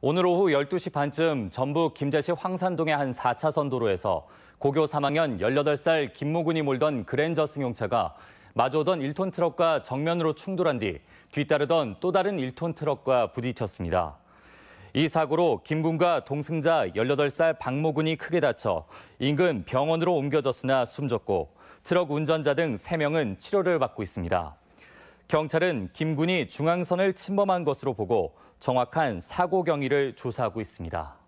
오늘 오후 12시 반쯤 전북 김제시 황산동의 한 4차선 도로에서 고교 3학년 18살 김모군이 몰던 그랜저 승용차가 마주오던 1톤 트럭과 정면으로 충돌한 뒤 뒤따르던 또 다른 1톤 트럭과 부딪혔습니다. 이 사고로 김군과 동승자 18살 박모군이 크게 다쳐 인근 병원으로 옮겨졌으나 숨졌고 트럭 운전자 등 3명은 치료를 받고 있습니다. 경찰은 김군이 중앙선을 침범한 것으로 보고 정확한 사고 경위를 조사하고 있습니다.